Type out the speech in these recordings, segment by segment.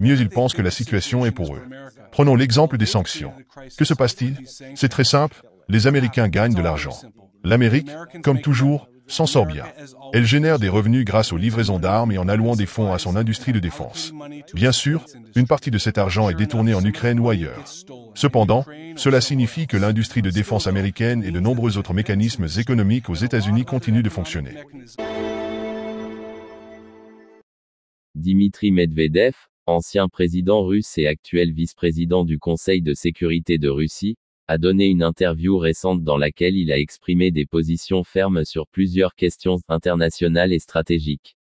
mieux ils pensent que la situation est pour eux. Prenons l'exemple des sanctions. Que se passe-t-il C'est très simple, les Américains gagnent de l'argent. L'Amérique, comme toujours, s'en sort bien. Elle génère des revenus grâce aux livraisons d'armes et en allouant des fonds à son industrie de défense. Bien sûr, une partie de cet argent est détournée en Ukraine ou ailleurs. Cependant, cela signifie que l'industrie de défense américaine et de nombreux autres mécanismes économiques aux États-Unis continuent de fonctionner. Dimitri Medvedev, ancien président russe et actuel vice-président du Conseil de sécurité de Russie, a donné une interview récente dans laquelle il a exprimé des positions fermes sur plusieurs questions internationales et stratégiques.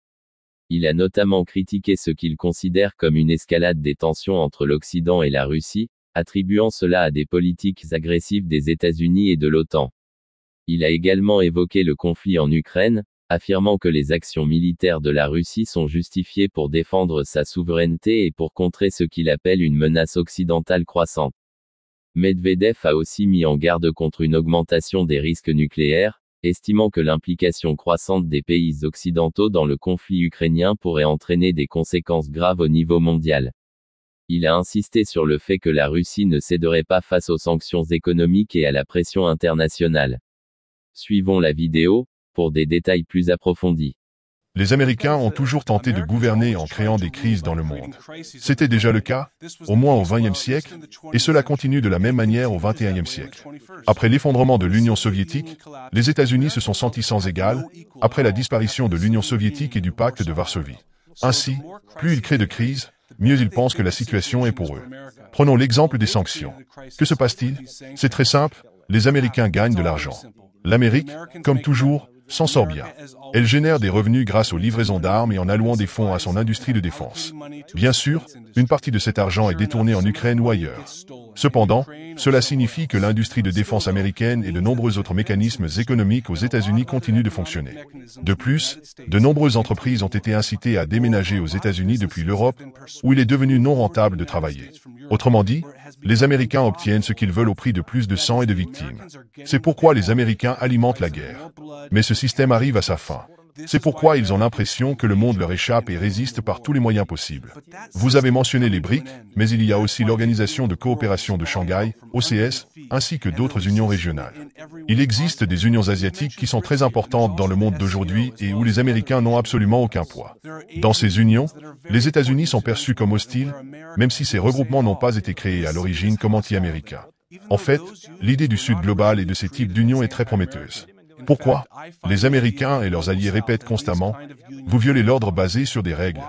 Il a notamment critiqué ce qu'il considère comme une escalade des tensions entre l'Occident et la Russie, attribuant cela à des politiques agressives des États-Unis et de l'OTAN. Il a également évoqué le conflit en Ukraine, affirmant que les actions militaires de la Russie sont justifiées pour défendre sa souveraineté et pour contrer ce qu'il appelle une menace occidentale croissante. Medvedev a aussi mis en garde contre une augmentation des risques nucléaires, estimant que l'implication croissante des pays occidentaux dans le conflit ukrainien pourrait entraîner des conséquences graves au niveau mondial. Il a insisté sur le fait que la Russie ne céderait pas face aux sanctions économiques et à la pression internationale. Suivons la vidéo, pour des détails plus approfondis. Les Américains ont toujours tenté de gouverner en créant des crises dans le monde. C'était déjà le cas, au moins au XXe siècle, et cela continue de la même manière au XXIe siècle. Après l'effondrement de l'Union soviétique, les États-Unis se sont sentis sans égal, après la disparition de l'Union soviétique et du pacte de Varsovie. Ainsi, plus ils créent de crises, mieux ils pensent que la situation est pour eux. Prenons l'exemple des sanctions. Que se passe-t-il C'est très simple, les Américains gagnent de l'argent. L'Amérique, comme toujours, s'en sort bien. Elle génère des revenus grâce aux livraisons d'armes et en allouant des fonds à son industrie de défense. Bien sûr, une partie de cet argent est détournée en Ukraine ou ailleurs. Cependant, cela signifie que l'industrie de défense américaine et de nombreux autres mécanismes économiques aux États-Unis continuent de fonctionner. De plus, de nombreuses entreprises ont été incitées à déménager aux États-Unis depuis l'Europe, où il est devenu non rentable de travailler. Autrement dit, les Américains obtiennent ce qu'ils veulent au prix de plus de sang et de victimes. C'est pourquoi les Américains alimentent la guerre. Mais ce système arrive à sa fin. C'est pourquoi ils ont l'impression que le monde leur échappe et résiste par tous les moyens possibles. Vous avez mentionné les BRIC, mais il y a aussi l'Organisation de coopération de Shanghai, OCS, ainsi que d'autres unions régionales. Il existe des unions asiatiques qui sont très importantes dans le monde d'aujourd'hui et où les Américains n'ont absolument aucun poids. Dans ces unions, les États-Unis sont perçus comme hostiles, même si ces regroupements n'ont pas été créés à l'origine comme anti-américains. En fait, l'idée du Sud global et de ces types d'unions est très prometteuse. Pourquoi Les Américains et leurs alliés répètent constamment « Vous violez l'ordre basé sur des règles ».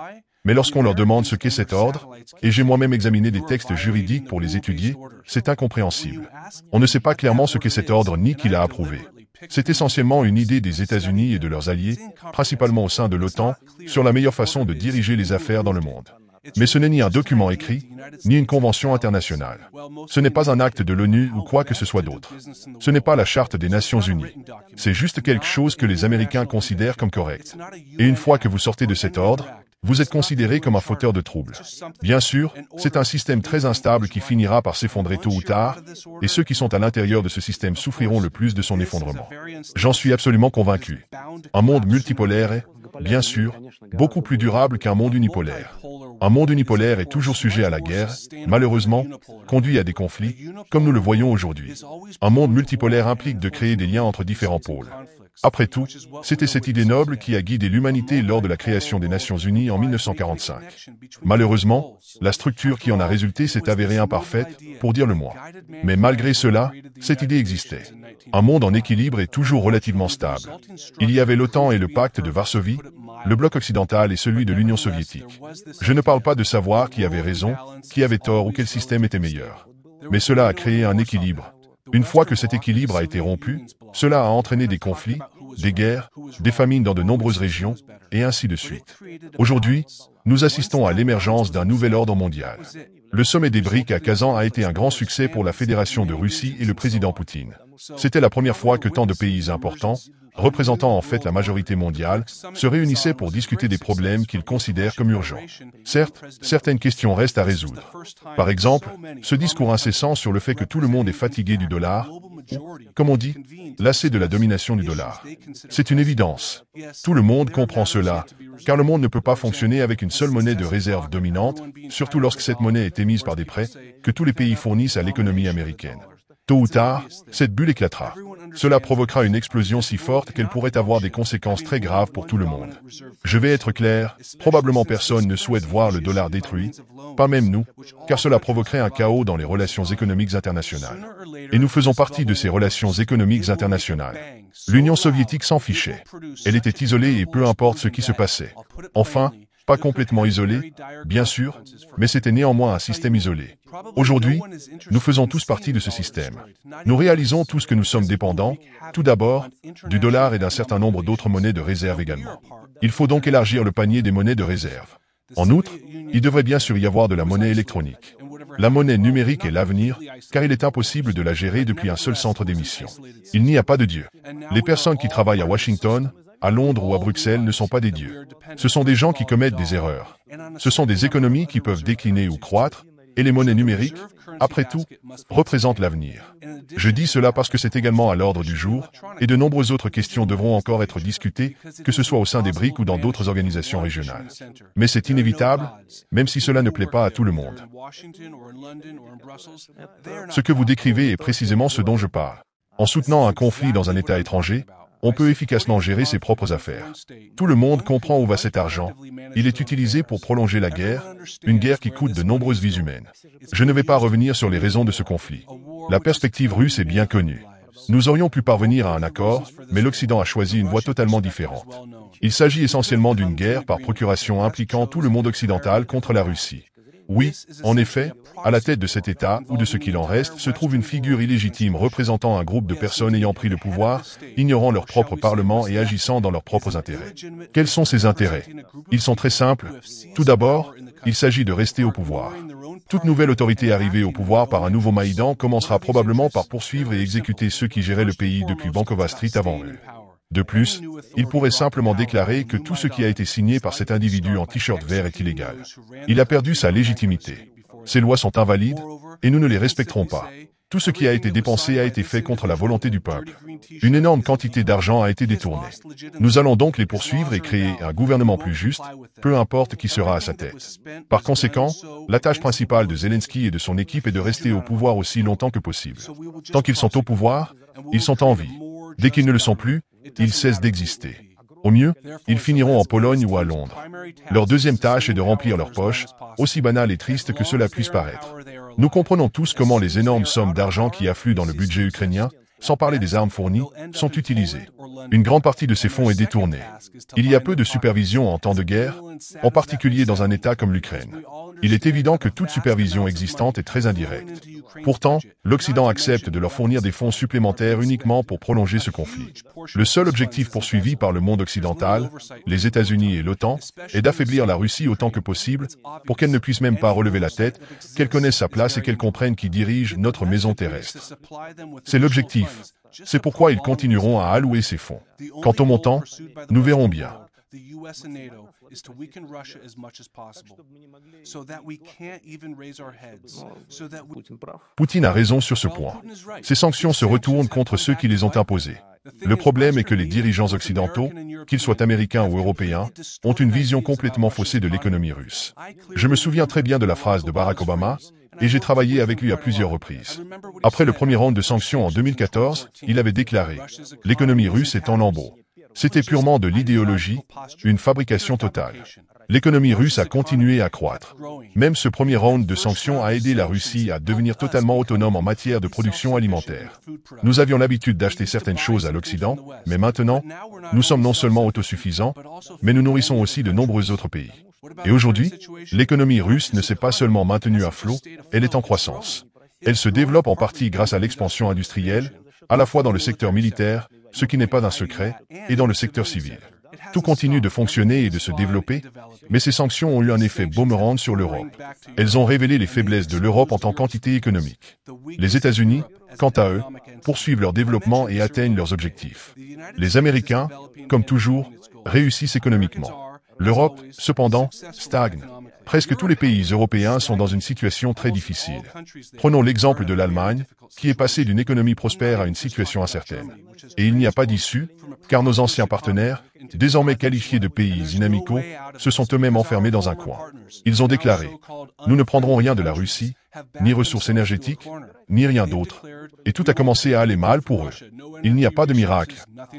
Mais lorsqu'on leur demande ce qu'est cet ordre, et j'ai moi-même examiné des textes juridiques pour les étudier, c'est incompréhensible. On ne sait pas clairement ce qu'est cet ordre ni qui l'a approuvé. C'est essentiellement une idée des États-Unis et de leurs alliés, principalement au sein de l'OTAN, sur la meilleure façon de diriger les affaires dans le monde mais ce n'est ni un document écrit, ni une convention internationale. Ce n'est pas un acte de l'ONU ou quoi que ce soit d'autre. Ce n'est pas la Charte des Nations Unies. C'est juste quelque chose que les Américains considèrent comme correct. Et une fois que vous sortez de cet ordre, vous êtes considéré comme un fauteur de troubles. Bien sûr, c'est un système très instable qui finira par s'effondrer tôt ou tard, et ceux qui sont à l'intérieur de ce système souffriront le plus de son effondrement. J'en suis absolument convaincu. Un monde multipolaire est, bien sûr, beaucoup plus durable qu'un monde unipolaire. Un monde unipolaire est toujours sujet à la guerre, malheureusement, conduit à des conflits, comme nous le voyons aujourd'hui. Un monde multipolaire implique de créer des liens entre différents pôles. Après tout, c'était cette idée noble qui a guidé l'humanité lors de la création des Nations Unies en 1945. Malheureusement, la structure qui en a résulté s'est avérée imparfaite, pour dire le moins. Mais malgré cela, cette idée existait. Un monde en équilibre est toujours relativement stable. Il y avait l'OTAN et le pacte de Varsovie, le bloc occidental et celui de l'Union soviétique. Je ne parle pas de savoir qui avait raison, qui avait tort ou quel système était meilleur. Mais cela a créé un équilibre. Une fois que cet équilibre a été rompu, cela a entraîné des conflits, des guerres, des famines dans de nombreuses régions, et ainsi de suite. Aujourd'hui, nous assistons à l'émergence d'un nouvel ordre mondial. Le sommet des briques à Kazan a été un grand succès pour la Fédération de Russie et le président Poutine. C'était la première fois que tant de pays importants, représentant en fait la majorité mondiale, se réunissaient pour discuter des problèmes qu'ils considèrent comme urgents. Certes, certaines questions restent à résoudre. Par exemple, ce discours incessant sur le fait que tout le monde est fatigué du dollar, ou, comme on dit, lassé de la domination du dollar. C'est une évidence. Tout le monde comprend cela, car le monde ne peut pas fonctionner avec une seule monnaie de réserve dominante, surtout lorsque cette monnaie est émise par des prêts que tous les pays fournissent à l'économie américaine. Tôt ou tard, cette bulle éclatera. Cela provoquera une explosion si forte qu'elle pourrait avoir des conséquences très graves pour tout le monde. Je vais être clair, probablement personne ne souhaite voir le dollar détruit, pas même nous, car cela provoquerait un chaos dans les relations économiques internationales. Et nous faisons partie de ces relations économiques internationales. L'Union soviétique s'en fichait. Elle était isolée et peu importe ce qui se passait. Enfin, pas complètement isolé, bien sûr, mais c'était néanmoins un système isolé. Aujourd'hui, nous faisons tous partie de ce système. Nous réalisons tous que nous sommes dépendants, tout d'abord, du dollar et d'un certain nombre d'autres monnaies de réserve également. Il faut donc élargir le panier des monnaies de réserve. En outre, il devrait bien sûr y avoir de la monnaie électronique. La monnaie numérique est l'avenir, car il est impossible de la gérer depuis un seul centre d'émission. Il n'y a pas de Dieu. Les personnes qui travaillent à Washington, à Londres ou à Bruxelles, ne sont pas des dieux. Ce sont des gens qui commettent des erreurs. Ce sont des économies qui peuvent décliner ou croître, et les monnaies numériques, après tout, représentent l'avenir. Je dis cela parce que c'est également à l'ordre du jour, et de nombreuses autres questions devront encore être discutées, que ce soit au sein des BRIC ou dans d'autres organisations régionales. Mais c'est inévitable, même si cela ne plaît pas à tout le monde. Ce que vous décrivez est précisément ce dont je parle. En soutenant un conflit dans un État étranger, on peut efficacement gérer ses propres affaires. Tout le monde comprend où va cet argent. Il est utilisé pour prolonger la guerre, une guerre qui coûte de nombreuses vies humaines. Je ne vais pas revenir sur les raisons de ce conflit. La perspective russe est bien connue. Nous aurions pu parvenir à un accord, mais l'Occident a choisi une voie totalement différente. Il s'agit essentiellement d'une guerre par procuration impliquant tout le monde occidental contre la Russie. Oui, en effet, à la tête de cet État, ou de ce qu'il en reste, se trouve une figure illégitime représentant un groupe de personnes ayant pris le pouvoir, ignorant leur propre parlement et agissant dans leurs propres intérêts. Quels sont ces intérêts Ils sont très simples. Tout d'abord, il s'agit de rester au pouvoir. Toute nouvelle autorité arrivée au pouvoir par un nouveau Maïdan commencera probablement par poursuivre et exécuter ceux qui géraient le pays depuis Bankova Street avant eux. De plus, il pourrait simplement déclarer que tout ce qui a été signé par cet individu en t-shirt vert est illégal. Il a perdu sa légitimité. Ces lois sont invalides, et nous ne les respecterons pas. Tout ce qui a été dépensé a été fait contre la volonté du peuple. Une énorme quantité d'argent a été détournée. Nous allons donc les poursuivre et créer un gouvernement plus juste, peu importe qui sera à sa tête. Par conséquent, la tâche principale de Zelensky et de son équipe est de rester au pouvoir aussi longtemps que possible. Tant qu'ils sont au pouvoir, ils sont en vie. Dès qu'ils ne le sont plus, ils cessent d'exister. Au mieux, ils finiront en Pologne ou à Londres. Leur deuxième tâche est de remplir leurs poches, aussi banale et triste que cela puisse paraître. Nous comprenons tous comment les énormes sommes d'argent qui affluent dans le budget ukrainien sans parler des armes fournies, sont utilisées. Une grande partie de ces fonds est détournée. Il y a peu de supervision en temps de guerre, en particulier dans un État comme l'Ukraine. Il est évident que toute supervision existante est très indirecte. Pourtant, l'Occident accepte de leur fournir des fonds supplémentaires uniquement pour prolonger ce conflit. Le seul objectif poursuivi par le monde occidental, les États-Unis et l'OTAN, est d'affaiblir la Russie autant que possible, pour qu'elle ne puisse même pas relever la tête, qu'elle connaisse sa place et qu'elle comprenne qui dirige notre maison terrestre. C'est l'objectif, c'est pourquoi ils continueront à allouer ces fonds. Quant au montant, nous verrons bien. Poutine a raison sur ce point. Ces sanctions se retournent contre ceux qui les ont imposées. Le problème est que les dirigeants occidentaux, qu'ils soient américains ou européens, ont une vision complètement faussée de l'économie russe. Je me souviens très bien de la phrase de Barack Obama, et j'ai travaillé avec lui à plusieurs reprises. Après le premier round de sanctions en 2014, il avait déclaré « L'économie russe est en lambeaux. C'était purement de l'idéologie, une fabrication totale. L'économie russe a continué à croître. Même ce premier round de sanctions a aidé la Russie à devenir totalement autonome en matière de production alimentaire. Nous avions l'habitude d'acheter certaines choses à l'Occident, mais maintenant, nous sommes non seulement autosuffisants, mais nous nourrissons aussi de nombreux autres pays. Et aujourd'hui, l'économie russe ne s'est pas seulement maintenue à flot, elle est en croissance. Elle se développe en partie grâce à l'expansion industrielle, à la fois dans le secteur militaire, ce qui n'est pas un secret, et dans le secteur civil. Tout continue de fonctionner et de se développer, mais ces sanctions ont eu un effet boomerang sur l'Europe. Elles ont révélé les faiblesses de l'Europe en tant qu'entité économique. Les États-Unis, quant à eux, poursuivent leur développement et atteignent leurs objectifs. Les Américains, comme toujours, réussissent économiquement. L'Europe, cependant, stagne. Presque tous les pays européens sont dans une situation très difficile. Prenons l'exemple de l'Allemagne, qui est passée d'une économie prospère à une situation incertaine. Et il n'y a pas d'issue, car nos anciens partenaires, désormais qualifiés de pays inamicaux, se sont eux-mêmes enfermés dans un coin. Ils ont déclaré, nous ne prendrons rien de la Russie, ni ressources énergétiques, ni rien d'autre. Et tout a commencé à aller mal pour eux. Il n'y a pas de miracle.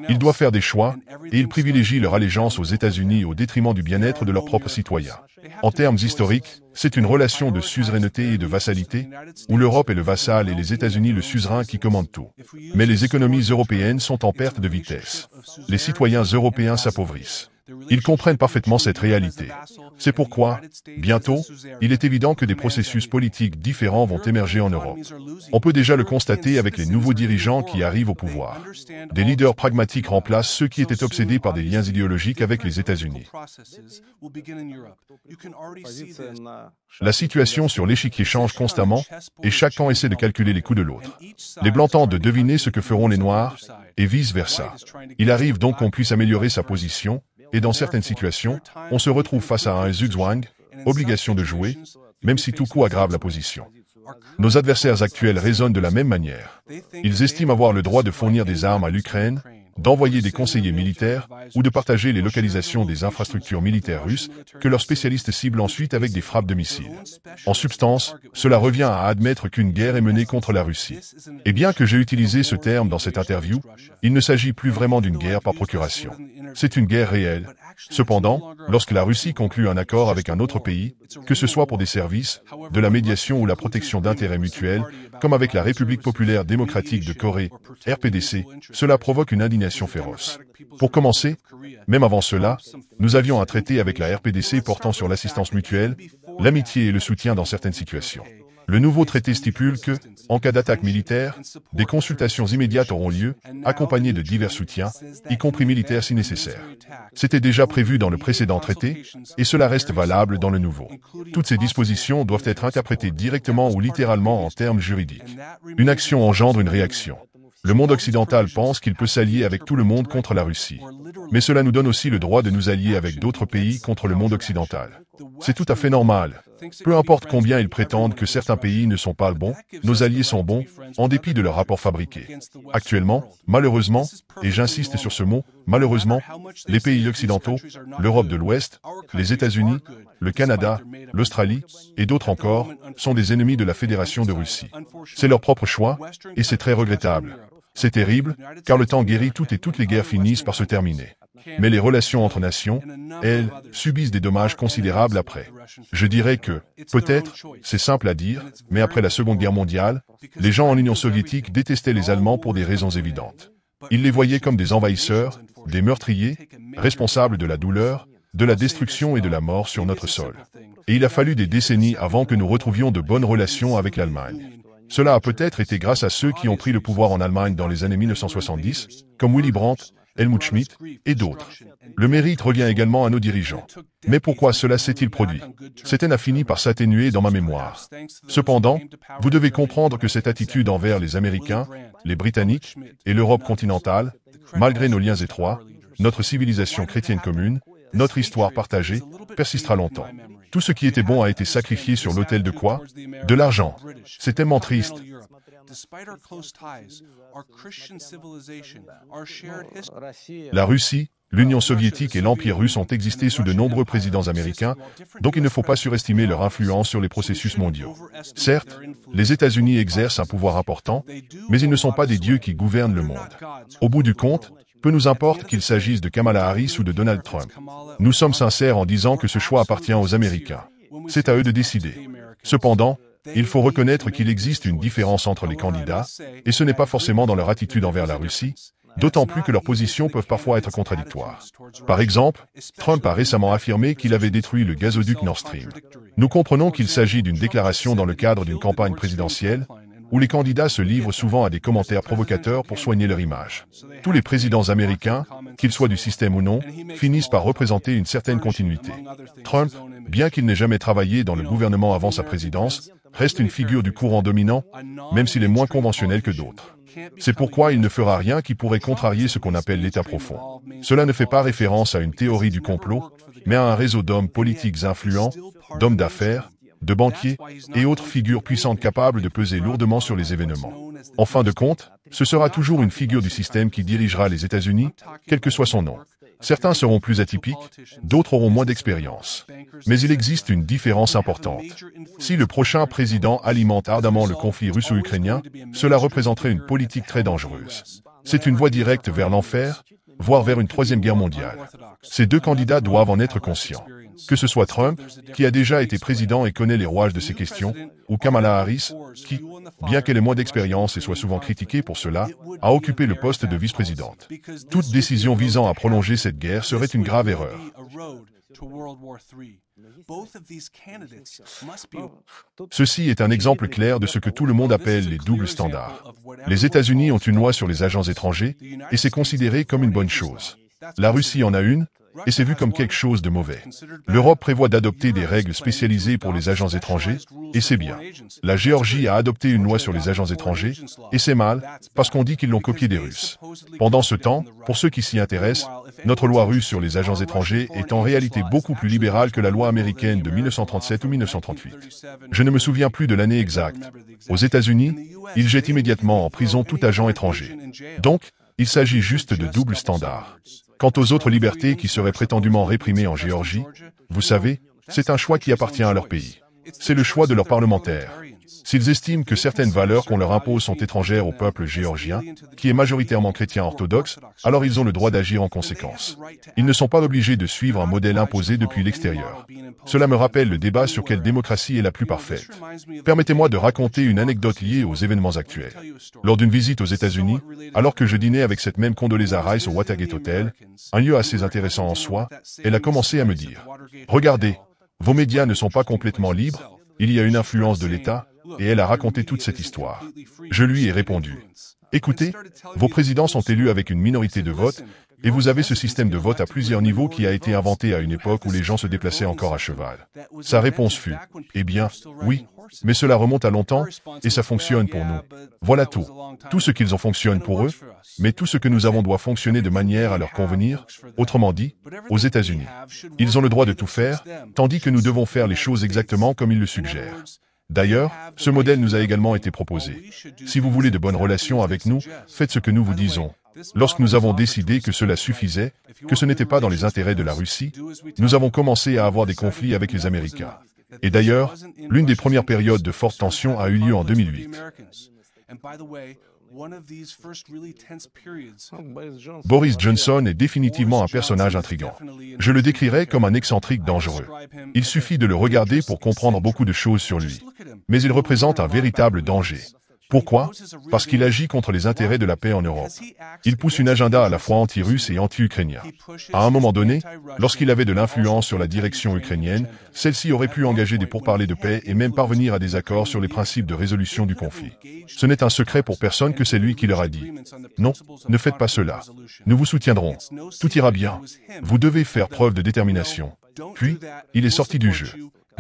Ils doivent faire des choix, et ils privilégient leur allégeance aux États-Unis au détriment du bien-être de leurs propres citoyens. En termes historiques, c'est une relation de suzeraineté et de vassalité, où l'Europe est le vassal et les États-Unis le suzerain qui commandent tout. Mais les économies européennes sont en perte de vitesse. Les citoyens européens s'appauvrissent. Ils comprennent parfaitement cette réalité. C'est pourquoi, bientôt, il est évident que des processus politiques différents vont émerger en Europe. On peut déjà le constater avec les nouveaux dirigeants qui arrivent au pouvoir. Des leaders pragmatiques remplacent ceux qui étaient obsédés par des liens idéologiques avec les États-Unis. La situation sur l'échiquier change constamment et chaque essaie de calculer les coûts de l'autre. Les Blancs tentent de deviner ce que feront les Noirs et vice-versa. Il arrive donc qu'on puisse améliorer sa position et dans certaines situations, on se retrouve face à un Zugzwang, obligation de jouer, même si tout coup aggrave la position. Nos adversaires actuels raisonnent de la même manière. Ils estiment avoir le droit de fournir des armes à l'Ukraine, d'envoyer des conseillers militaires ou de partager les localisations des infrastructures militaires russes que leurs spécialistes ciblent ensuite avec des frappes de missiles. En substance, cela revient à admettre qu'une guerre est menée contre la Russie. Et bien que j'ai utilisé ce terme dans cette interview, il ne s'agit plus vraiment d'une guerre par procuration. C'est une guerre réelle. Cependant, lorsque la Russie conclut un accord avec un autre pays, que ce soit pour des services, de la médiation ou la protection d'intérêts mutuels, comme avec la République populaire démocratique de Corée, RPDC, cela provoque une indignation pour commencer, même avant cela, nous avions un traité avec la RPDC portant sur l'assistance mutuelle, l'amitié et le soutien dans certaines situations. Le nouveau traité stipule que, en cas d'attaque militaire, des consultations immédiates auront lieu, accompagnées de divers soutiens, y compris militaires si nécessaire. C'était déjà prévu dans le précédent traité, et cela reste valable dans le nouveau. Toutes ces dispositions doivent être interprétées directement ou littéralement en termes juridiques. Une action engendre une réaction. Le monde occidental pense qu'il peut s'allier avec tout le monde contre la Russie. Mais cela nous donne aussi le droit de nous allier avec d'autres pays contre le monde occidental. C'est tout à fait normal. Peu importe combien ils prétendent que certains pays ne sont pas bons, nos alliés sont bons, en dépit de leurs rapports fabriqués. Actuellement, malheureusement, et j'insiste sur ce mot, malheureusement, les pays occidentaux, l'Europe de l'Ouest, les États-Unis, le Canada, l'Australie, et d'autres encore, sont des ennemis de la Fédération de Russie. C'est leur propre choix, et c'est très regrettable. C'est terrible, car le temps guérit toutes et toutes les guerres finissent par se terminer. Mais les relations entre nations, elles, subissent des dommages considérables après. Je dirais que, peut-être, c'est simple à dire, mais après la Seconde Guerre mondiale, les gens en Union soviétique détestaient les Allemands pour des raisons évidentes. Ils les voyaient comme des envahisseurs, des meurtriers, responsables de la douleur, de la destruction et de la mort sur notre sol. Et il a fallu des décennies avant que nous retrouvions de bonnes relations avec l'Allemagne. Cela a peut-être été grâce à ceux qui ont pris le pouvoir en Allemagne dans les années 1970, comme Willy Brandt, Helmut Schmidt et d'autres. Le mérite revient également à nos dirigeants. Mais pourquoi cela s'est-il produit Cette haine a fini par s'atténuer dans ma mémoire. Cependant, vous devez comprendre que cette attitude envers les Américains, les Britanniques et l'Europe continentale, malgré nos liens étroits, notre civilisation chrétienne commune, notre histoire partagée, persistera longtemps. Tout ce qui était bon a été sacrifié sur l'autel de quoi De l'argent. C'est tellement triste. La Russie, l'Union soviétique et l'Empire russe ont existé sous de nombreux présidents américains, donc il ne faut pas surestimer leur influence sur les processus mondiaux. Certes, les États-Unis exercent un pouvoir important, mais ils ne sont pas des dieux qui gouvernent le monde. Au bout du compte, peu nous importe qu'il s'agisse de Kamala Harris ou de Donald Trump. Nous sommes sincères en disant que ce choix appartient aux Américains. C'est à eux de décider. Cependant, il faut reconnaître qu'il existe une différence entre les candidats, et ce n'est pas forcément dans leur attitude envers la Russie, d'autant plus que leurs positions peuvent parfois être contradictoires. Par exemple, Trump a récemment affirmé qu'il avait détruit le gazoduc Nord Stream. Nous comprenons qu'il s'agit d'une déclaration dans le cadre d'une campagne présidentielle, où les candidats se livrent souvent à des commentaires provocateurs pour soigner leur image. Tous les présidents américains, qu'ils soient du système ou non, finissent par représenter une certaine continuité. Trump, bien qu'il n'ait jamais travaillé dans le gouvernement avant sa présidence, reste une figure du courant dominant, même s'il est moins conventionnel que d'autres. C'est pourquoi il ne fera rien qui pourrait contrarier ce qu'on appelle l'État profond. Cela ne fait pas référence à une théorie du complot, mais à un réseau d'hommes politiques influents, d'hommes d'affaires, de banquiers et autres figures puissantes capables de peser lourdement sur les événements. En fin de compte, ce sera toujours une figure du système qui dirigera les États-Unis, quel que soit son nom. Certains seront plus atypiques, d'autres auront moins d'expérience. Mais il existe une différence importante. Si le prochain président alimente ardemment le conflit russo-ukrainien, cela représenterait une politique très dangereuse. C'est une voie directe vers l'enfer, voire vers une troisième guerre mondiale. Ces deux candidats doivent en être conscients que ce soit Trump, qui a déjà été président et connaît les rouages de ces questions, ou Kamala Harris, qui, bien qu'elle ait moins d'expérience et soit souvent critiquée pour cela, a occupé le poste de vice-présidente. Toute décision visant à prolonger cette guerre serait une grave erreur. Ceci est un exemple clair de ce que tout le monde appelle les doubles standards. Les États-Unis ont une loi sur les agents étrangers, et c'est considéré comme une bonne chose. La Russie en a une, et c'est vu comme quelque chose de mauvais. L'Europe prévoit d'adopter des règles spécialisées pour les agents étrangers, et c'est bien. La Géorgie a adopté une loi sur les agents étrangers, et c'est mal, parce qu'on dit qu'ils l'ont copié des Russes. Pendant ce temps, pour ceux qui s'y intéressent, notre loi russe sur les agents étrangers est en réalité beaucoup plus libérale que la loi américaine de 1937 ou 1938. Je ne me souviens plus de l'année exacte. Aux États-Unis, ils jettent immédiatement en prison tout agent étranger. Donc, il s'agit juste de double standard. Quant aux autres libertés qui seraient prétendument réprimées en Géorgie, vous savez, c'est un choix qui appartient à leur pays. C'est le choix de leurs parlementaires. S'ils estiment que certaines valeurs qu'on leur impose sont étrangères au peuple géorgien, qui est majoritairement chrétien orthodoxe, alors ils ont le droit d'agir en conséquence. Ils ne sont pas obligés de suivre un modèle imposé depuis l'extérieur. Cela me rappelle le débat sur quelle démocratie est la plus parfaite. Permettez-moi de raconter une anecdote liée aux événements actuels. Lors d'une visite aux États-Unis, alors que je dînais avec cette même Condoleezza Rice au Watergate Hotel, un lieu assez intéressant en soi, elle a commencé à me dire « Regardez, vos médias ne sont pas complètement libres, il y a une influence de l'État, et elle a raconté toute cette histoire. Je lui ai répondu, écoutez, vos présidents sont élus avec une minorité de vote, et vous avez ce système de vote à plusieurs niveaux qui a été inventé à une époque où les gens se déplaçaient encore à cheval. Sa réponse fut, eh bien, oui, mais cela remonte à longtemps, et ça fonctionne pour nous. Voilà tout. Tout ce qu'ils ont fonctionne pour eux, mais tout ce que nous avons doit fonctionner de manière à leur convenir, autrement dit, aux États-Unis. Ils ont le droit de tout faire, tandis que nous devons faire les choses exactement comme ils le suggèrent. D'ailleurs, ce modèle nous a également été proposé. Si vous voulez de bonnes relations avec nous, faites ce que nous vous disons. Lorsque nous avons décidé que cela suffisait, que ce n'était pas dans les intérêts de la Russie, nous avons commencé à avoir des conflits avec les Américains. Et d'ailleurs, l'une des premières périodes de forte tension a eu lieu en 2008. Boris Johnson est définitivement un personnage intrigant. Je le décrirais comme un excentrique dangereux. Il suffit de le regarder pour comprendre beaucoup de choses sur lui mais il représente un véritable danger. Pourquoi Parce qu'il agit contre les intérêts de la paix en Europe. Il pousse une agenda à la fois anti-russe et anti-ukrainien. À un moment donné, lorsqu'il avait de l'influence sur la direction ukrainienne, celle-ci aurait pu engager des pourparlers de paix et même parvenir à des accords sur les principes de résolution du conflit. Ce n'est un secret pour personne que c'est lui qui leur a dit. Non, ne faites pas cela. Nous vous soutiendrons. Tout ira bien. Vous devez faire preuve de détermination. Puis, il est sorti du jeu.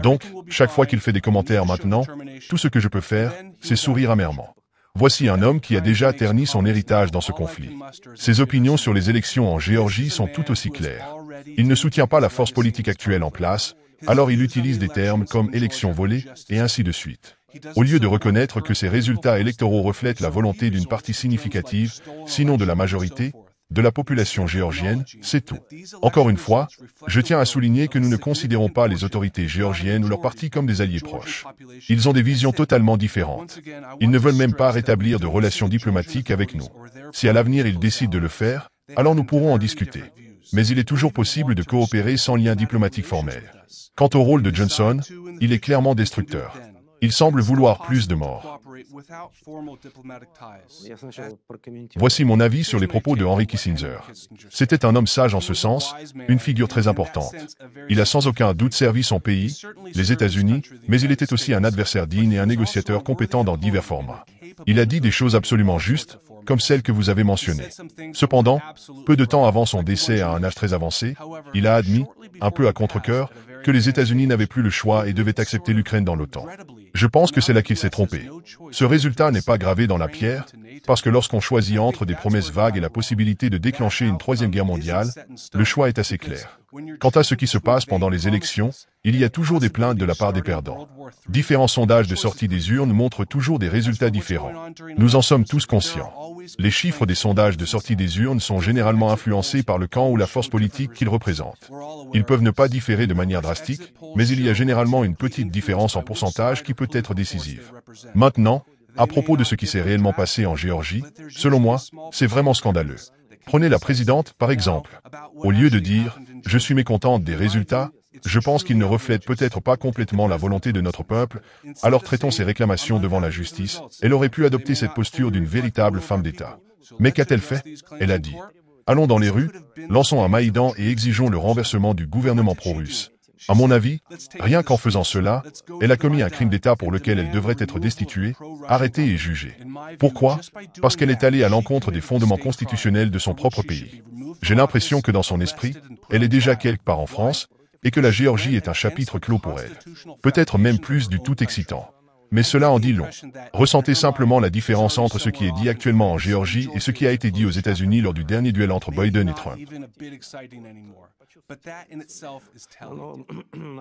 Donc, chaque fois qu'il fait des commentaires maintenant, tout ce que je peux faire, c'est sourire amèrement. Voici un homme qui a déjà terni son héritage dans ce conflit. Ses opinions sur les élections en Géorgie sont tout aussi claires. Il ne soutient pas la force politique actuelle en place, alors il utilise des termes comme élections volées et ainsi de suite. Au lieu de reconnaître que ces résultats électoraux reflètent la volonté d'une partie significative, sinon de la majorité, de la population géorgienne, c'est tout. Encore une fois, je tiens à souligner que nous ne considérons pas les autorités géorgiennes ou leur parti comme des alliés proches. Ils ont des visions totalement différentes. Ils ne veulent même pas rétablir de relations diplomatiques avec nous. Si à l'avenir ils décident de le faire, alors nous pourrons en discuter. Mais il est toujours possible de coopérer sans lien diplomatique formel. Quant au rôle de Johnson, il est clairement destructeur. Il semble vouloir plus de morts. Voici mon avis sur les propos de Henry Kissinger. C'était un homme sage en ce sens, une figure très importante. Il a sans aucun doute servi son pays, les États-Unis, mais il était aussi un adversaire digne et un négociateur compétent dans divers formats. Il a dit des choses absolument justes, comme celles que vous avez mentionnées. Cependant, peu de temps avant son décès à un âge très avancé, il a admis, un peu à contre coeur que les États-Unis n'avaient plus le choix et devaient accepter l'Ukraine dans l'OTAN. Je pense que c'est là qu'il s'est trompé. Ce résultat n'est pas gravé dans la pierre, parce que lorsqu'on choisit entre des promesses vagues et la possibilité de déclencher une troisième guerre mondiale, le choix est assez clair. Quant à ce qui se passe pendant les élections, il y a toujours des plaintes de la part des perdants. Différents sondages de sortie des urnes montrent toujours des résultats différents. Nous en sommes tous conscients. Les chiffres des sondages de sortie des urnes sont généralement influencés par le camp ou la force politique qu'ils représentent. Ils peuvent ne pas différer de manière drastique, mais il y a généralement une petite différence en pourcentage qui peut être décisive. Maintenant, à propos de ce qui s'est réellement passé en Géorgie, selon moi, c'est vraiment scandaleux. Prenez la présidente, par exemple. Au lieu de dire « je suis mécontente des résultats », je pense qu'ils ne reflètent peut-être pas complètement la volonté de notre peuple, alors traitons ces réclamations devant la justice. Elle aurait pu adopter cette posture d'une véritable femme d'État. Mais qu'a-t-elle fait Elle a dit « Allons dans les rues, lançons un Maïdan et exigeons le renversement du gouvernement pro-russe. À mon avis, rien qu'en faisant cela, elle a commis un crime d'État pour lequel elle devrait être destituée, arrêtée et jugée. Pourquoi Parce qu'elle est allée à l'encontre des fondements constitutionnels de son propre pays. J'ai l'impression que dans son esprit, elle est déjà quelque part en France, et que la Géorgie est un chapitre clos pour elle. Peut-être même plus du tout excitant mais cela en dit long. Ressentez simplement la différence entre ce qui est dit actuellement en Géorgie et ce qui a été dit aux États-Unis lors du dernier duel entre Biden et Trump.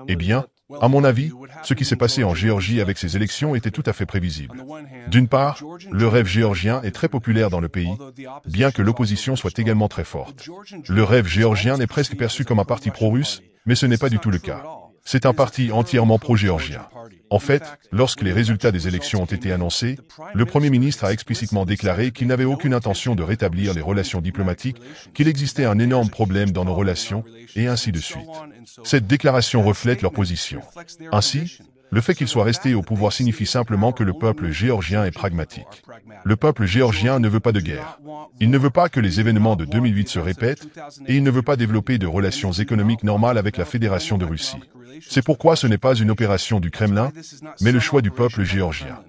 Eh bien, à mon avis, ce qui s'est passé en Géorgie avec ces élections était tout à fait prévisible. D'une part, le rêve géorgien est très populaire dans le pays, bien que l'opposition soit également très forte. Le rêve géorgien est presque perçu comme un parti pro-russe, mais ce n'est pas du tout le cas. C'est un parti entièrement pro-géorgien. En fait, lorsque les résultats des élections ont été annoncés, le Premier ministre a explicitement déclaré qu'il n'avait aucune intention de rétablir les relations diplomatiques, qu'il existait un énorme problème dans nos relations, et ainsi de suite. Cette déclaration reflète leur position. Ainsi, le fait qu'ils soient restés au pouvoir signifie simplement que le peuple géorgien est pragmatique. Le peuple géorgien ne veut pas de guerre. Il ne veut pas que les événements de 2008 se répètent, et il ne veut pas développer de relations économiques normales avec la Fédération de Russie. C'est pourquoi ce n'est pas une opération du Kremlin, mais le choix du peuple géorgien.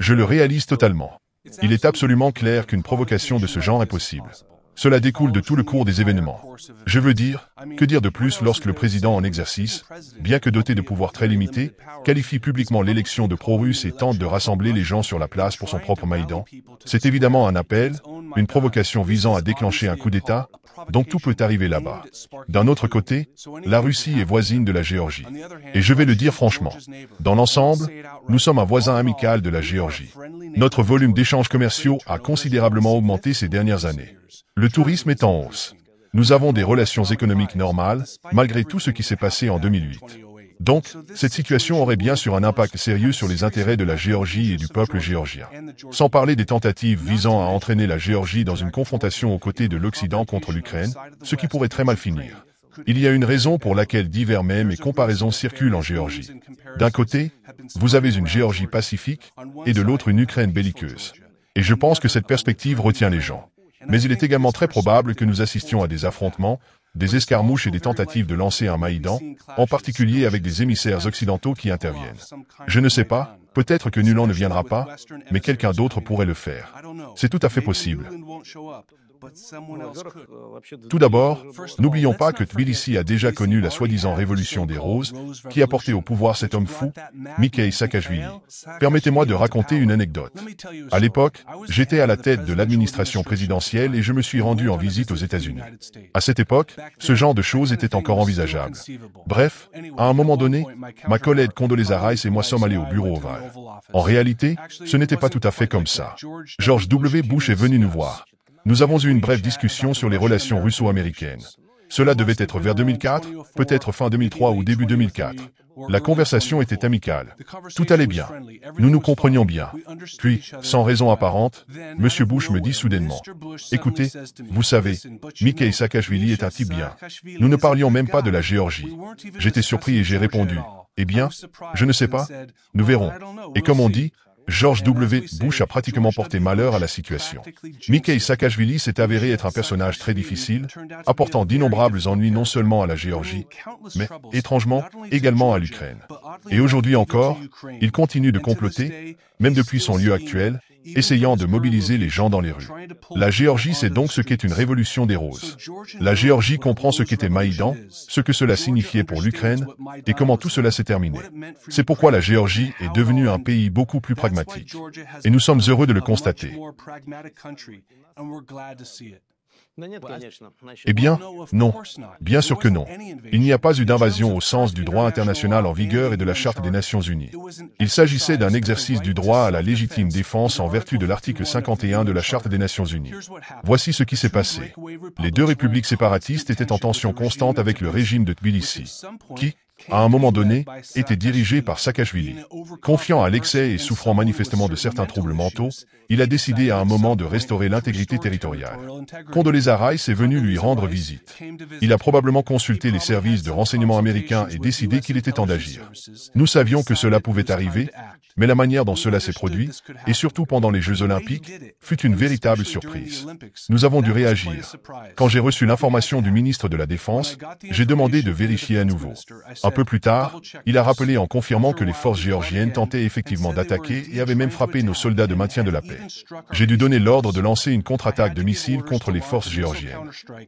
Je le réalise totalement. Il est absolument clair qu'une provocation de ce genre est possible. Cela découle de tout le cours des événements. Je veux dire, que dire de plus lorsque le président en exercice, bien que doté de pouvoirs très limités, qualifie publiquement l'élection de pro-russe et tente de rassembler les gens sur la place pour son propre Maïdan C'est évidemment un appel, une provocation visant à déclencher un coup d'État, donc tout peut arriver là-bas. D'un autre côté, la Russie est voisine de la Géorgie. Et je vais le dire franchement, dans l'ensemble, nous sommes un voisin amical de la Géorgie. Notre volume d'échanges commerciaux a considérablement augmenté ces dernières années. Le tourisme est en hausse. Nous avons des relations économiques normales, malgré tout ce qui s'est passé en 2008. Donc, cette situation aurait bien sûr un impact sérieux sur les intérêts de la Géorgie et du peuple géorgien. Sans parler des tentatives visant à entraîner la Géorgie dans une confrontation aux côtés de l'Occident contre l'Ukraine, ce qui pourrait très mal finir. Il y a une raison pour laquelle divers mèmes et comparaisons circulent en Géorgie. D'un côté, vous avez une Géorgie pacifique, et de l'autre une Ukraine belliqueuse. Et je pense que cette perspective retient les gens mais il est également très probable que nous assistions à des affrontements, des escarmouches et des tentatives de lancer un Maïdan, en particulier avec des émissaires occidentaux qui interviennent. Je ne sais pas, peut-être que Nuland ne viendra pas, mais quelqu'un d'autre pourrait le faire. C'est tout à fait possible. Euh, tout d'abord, n'oublions pas que Tbilisi a déjà connu la soi-disant révolution des roses, qui a porté au pouvoir cet homme fou, Mikhail Saakashvili. Permettez-moi de raconter une anecdote. À l'époque, j'étais à la tête de l'administration présidentielle et je me suis rendu en visite aux États-Unis. À cette époque, ce genre de choses était encore envisageable. Bref, à un moment donné, ma collègue Condoleezza Rice et moi sommes allés au bureau ovale. En réalité, ce n'était pas tout à fait comme ça. George W. Bush est venu nous voir. Nous avons eu une brève discussion sur les relations russo-américaines. Cela devait être vers 2004, peut-être fin 2003 ou début 2004. La conversation était amicale. Tout allait bien. Nous nous comprenions bien. Puis, sans raison apparente, M. Bush me dit soudainement, « Écoutez, vous savez, Mikhail Saakashvili est un type bien. Nous ne parlions même pas de la Géorgie. J'étais surpris et j'ai répondu, « Eh bien, je ne sais pas, nous verrons. » Et comme on dit, George W. Bush a pratiquement porté malheur à la situation. Mikhail Saakashvili s'est avéré être un personnage très difficile, apportant d'innombrables ennuis non seulement à la Géorgie, mais, étrangement, également à l'Ukraine. Et aujourd'hui encore, il continue de comploter, même depuis son lieu actuel, essayant de mobiliser les gens dans les rues. La Géorgie sait donc ce qu'est une révolution des roses. La Géorgie comprend ce qu'était Maïdan, ce que cela signifiait pour l'Ukraine et comment tout cela s'est terminé. C'est pourquoi la Géorgie est devenue un pays beaucoup plus pragmatique. Et nous sommes heureux de le constater. Bah, eh bien, non. Bien sûr que non. Il n'y a pas eu d'invasion au sens du droit international en vigueur et de la Charte des Nations Unies. Il s'agissait d'un exercice du droit à la légitime défense en vertu de l'article 51 de la Charte des Nations Unies. Voici ce qui s'est passé. Les deux républiques séparatistes étaient en tension constante avec le régime de Tbilissi, qui, à un moment donné, était dirigé par Saakashvili. Confiant à l'excès et souffrant manifestement de certains troubles mentaux, il a décidé à un moment de restaurer l'intégrité territoriale. Condoleezza Rice est venu lui rendre visite. Il a probablement consulté les services de renseignement américains et décidé qu'il était temps d'agir. Nous savions que cela pouvait arriver, mais la manière dont cela s'est produit, et surtout pendant les Jeux olympiques, fut une véritable surprise. Nous avons dû réagir. Quand j'ai reçu l'information du ministre de la Défense, j'ai demandé de vérifier à nouveau. Un peu plus tard, il a rappelé en confirmant que les forces géorgiennes tentaient effectivement d'attaquer et avaient même frappé nos soldats de maintien de la paix. J'ai dû donner l'ordre de lancer une contre-attaque de missiles contre les forces géorgiennes.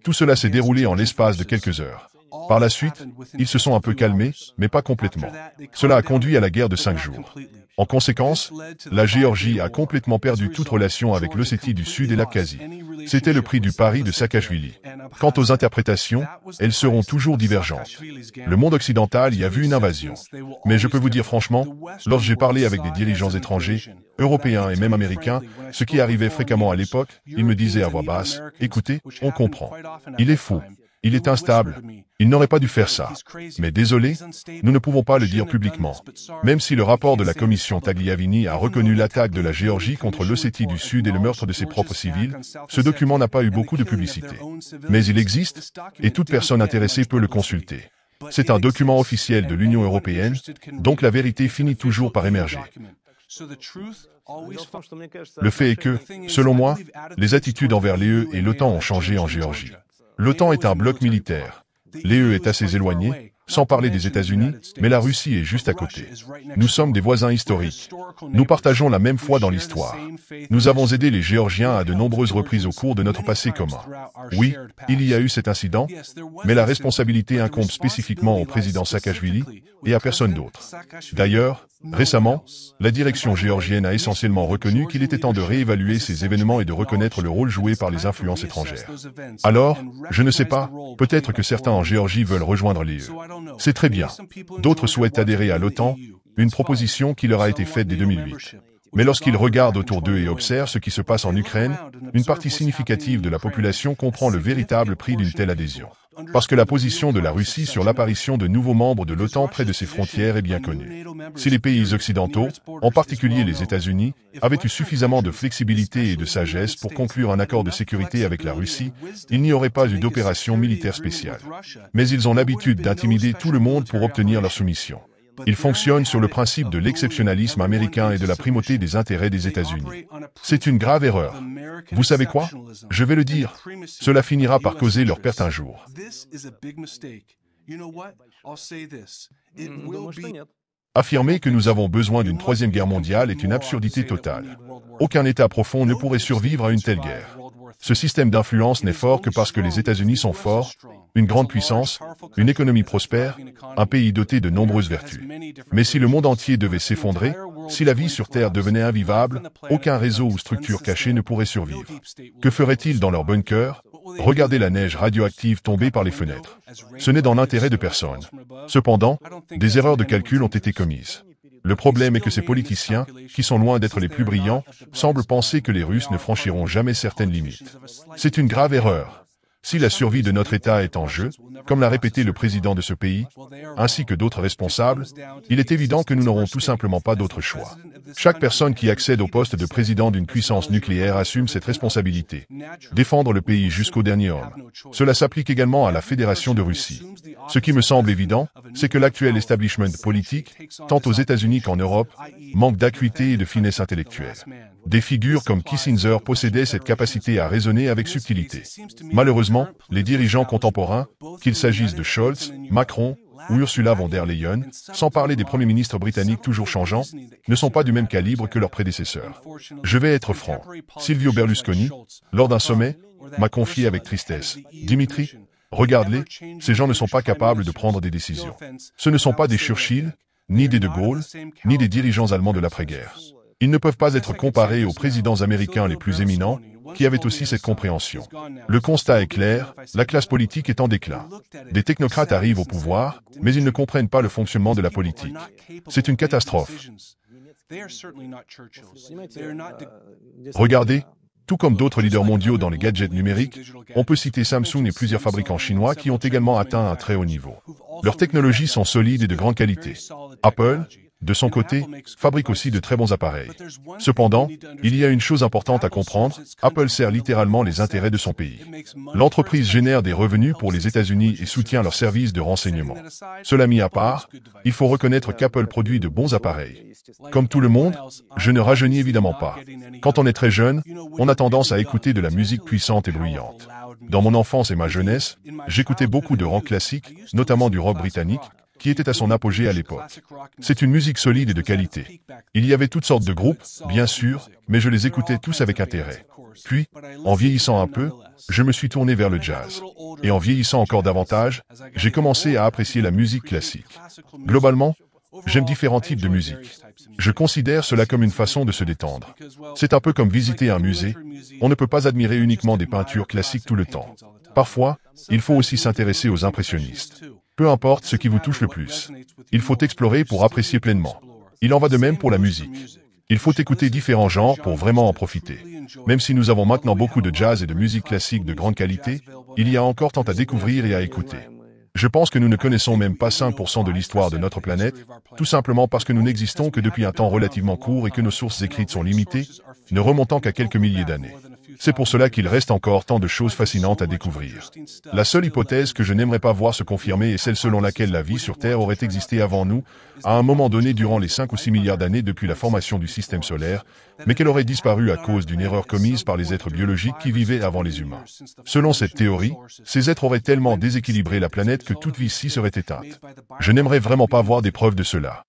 Tout cela s'est déroulé en l'espace de quelques heures. Par la suite, ils se sont un peu calmés, mais pas complètement. Cela a conduit à la guerre de cinq jours. En conséquence, la Géorgie a complètement perdu toute relation avec l'Ossétie du Sud et l'Abkhazie. C'était le prix du pari de Saakashvili. Quant aux interprétations, elles seront toujours divergentes. Le monde occidental y a vu une invasion. Mais je peux vous dire franchement, lorsque j'ai parlé avec des dirigeants étrangers, européens et même américains, ce qui arrivait fréquemment à l'époque, ils me disaient à voix basse, écoutez, on comprend. Il est faux, il est instable. Il n'aurait pas dû faire ça. Mais désolé, nous ne pouvons pas le dire publiquement. Même si le rapport de la commission Tagliavini a reconnu l'attaque de la Géorgie contre l'Ossétie du Sud et le meurtre de ses propres civils, ce document n'a pas eu beaucoup de publicité. Mais il existe, et toute personne intéressée peut le consulter. C'est un document officiel de l'Union européenne, donc la vérité finit toujours par émerger. Le fait est que, selon moi, les attitudes envers l'UE et l'OTAN ont changé en Géorgie. L'OTAN est un bloc militaire. L'EE est assez éloigné, sans parler des États-Unis, mais la Russie est juste à côté. Nous sommes des voisins historiques. Nous partageons la même foi dans l'histoire. Nous avons aidé les Géorgiens à de nombreuses reprises au cours de notre passé commun. Oui, il y a eu cet incident, mais la responsabilité incombe spécifiquement au président Saakashvili et à personne d'autre. D'ailleurs, récemment, la direction géorgienne a essentiellement reconnu qu'il était temps de réévaluer ces événements et de reconnaître le rôle joué par les influences étrangères. Alors, je ne sais pas, peut-être que certains en Géorgie veulent rejoindre l'UE. C'est très bien. D'autres souhaitent adhérer à l'OTAN, une proposition qui leur a été faite dès 2008. Mais lorsqu'ils regardent autour d'eux et observent ce qui se passe en Ukraine, une partie significative de la population comprend le véritable prix d'une telle adhésion. Parce que la position de la Russie sur l'apparition de nouveaux membres de l'OTAN près de ses frontières est bien connue. Si les pays occidentaux, en particulier les États-Unis, avaient eu suffisamment de flexibilité et de sagesse pour conclure un accord de sécurité avec la Russie, il n'y aurait pas eu d'opération militaire spéciale. Mais ils ont l'habitude d'intimider tout le monde pour obtenir leur soumission. Il fonctionne sur le principe de l'exceptionnalisme américain et de la primauté des intérêts des États-Unis. C'est une grave erreur. Vous savez quoi Je vais le dire. Cela finira par causer leur perte un jour. Affirmer que nous avons besoin d'une troisième guerre mondiale est une absurdité totale. Aucun État profond ne pourrait survivre à une telle guerre. Ce système d'influence n'est fort que parce que les États-Unis sont forts, une grande puissance, une économie prospère, un pays doté de nombreuses vertus. Mais si le monde entier devait s'effondrer, si la vie sur Terre devenait invivable, aucun réseau ou structure cachée ne pourrait survivre. Que feraient-ils dans leur bunker Regardez la neige radioactive tomber par les fenêtres. Ce n'est dans l'intérêt de personne. Cependant, des erreurs de calcul ont été commises. Le problème est que ces politiciens, qui sont loin d'être les plus brillants, semblent penser que les Russes ne franchiront jamais certaines limites. C'est une grave erreur. Si la survie de notre État est en jeu, comme l'a répété le président de ce pays, ainsi que d'autres responsables, il est évident que nous n'aurons tout simplement pas d'autre choix. Chaque personne qui accède au poste de président d'une puissance nucléaire assume cette responsabilité. Défendre le pays jusqu'au dernier homme. Cela s'applique également à la Fédération de Russie. Ce qui me semble évident, c'est que l'actuel establishment politique, tant aux États-Unis qu'en Europe, manque d'acuité et de finesse intellectuelle. Des figures comme Kissinger possédaient cette capacité à raisonner avec subtilité. Malheureusement, les dirigeants contemporains, qu'il s'agisse de Scholz, Macron ou Ursula von der Leyen, sans parler des premiers ministres britanniques toujours changeants, ne sont pas du même calibre que leurs prédécesseurs. Je vais être franc. Silvio Berlusconi, lors d'un sommet, m'a confié avec tristesse. Dimitri, regarde-les, ces gens ne sont pas capables de prendre des décisions. Ce ne sont pas des Churchill, ni des De Gaulle, ni des dirigeants allemands de l'après-guerre. Ils ne peuvent pas être comparés aux présidents américains les plus éminents, qui avaient aussi cette compréhension. Le constat est clair, la classe politique est en déclin. Des technocrates arrivent au pouvoir, mais ils ne comprennent pas le fonctionnement de la politique. C'est une catastrophe. Regardez, tout comme d'autres leaders mondiaux dans les gadgets numériques, on peut citer Samsung et plusieurs fabricants chinois qui ont également atteint un très haut niveau. Leurs technologies sont solides et de grande qualité. Apple, de son côté, fabrique aussi de très bons appareils. Cependant, il y a une chose importante à comprendre, Apple sert littéralement les intérêts de son pays. L'entreprise génère des revenus pour les États-Unis et soutient leurs services de renseignement. Cela mis à part, il faut reconnaître qu'Apple produit de bons appareils. Comme tout le monde, je ne rajeunis évidemment pas. Quand on est très jeune, on a tendance à écouter de la musique puissante et bruyante. Dans mon enfance et ma jeunesse, j'écoutais beaucoup de rock classique, notamment du rock britannique, qui était à son apogée à l'époque. C'est une musique solide et de qualité. Il y avait toutes sortes de groupes, bien sûr, mais je les écoutais tous avec intérêt. Puis, en vieillissant un peu, je me suis tourné vers le jazz. Et en vieillissant encore davantage, j'ai commencé à apprécier la musique classique. Globalement, J'aime différents types de musique. Je considère cela comme une façon de se détendre. C'est un peu comme visiter un musée. On ne peut pas admirer uniquement des peintures classiques tout le temps. Parfois, il faut aussi s'intéresser aux impressionnistes. Peu importe ce qui vous touche le plus. Il faut explorer pour apprécier pleinement. Il en va de même pour la musique. Il faut écouter différents genres pour vraiment en profiter. Même si nous avons maintenant beaucoup de jazz et de musique classique de grande qualité, il y a encore tant à découvrir et à écouter. Je pense que nous ne connaissons même pas 5% de l'histoire de notre planète, tout simplement parce que nous n'existons que depuis un temps relativement court et que nos sources écrites sont limitées, ne remontant qu'à quelques milliers d'années. C'est pour cela qu'il reste encore tant de choses fascinantes à découvrir. La seule hypothèse que je n'aimerais pas voir se confirmer est celle selon laquelle la vie sur Terre aurait existé avant nous, à un moment donné durant les 5 ou 6 milliards d'années depuis la formation du système solaire, mais qu'elle aurait disparu à cause d'une erreur commise par les êtres biologiques qui vivaient avant les humains. Selon cette théorie, ces êtres auraient tellement déséquilibré la planète que toute vie ci serait éteinte. Je n'aimerais vraiment pas voir des preuves de cela.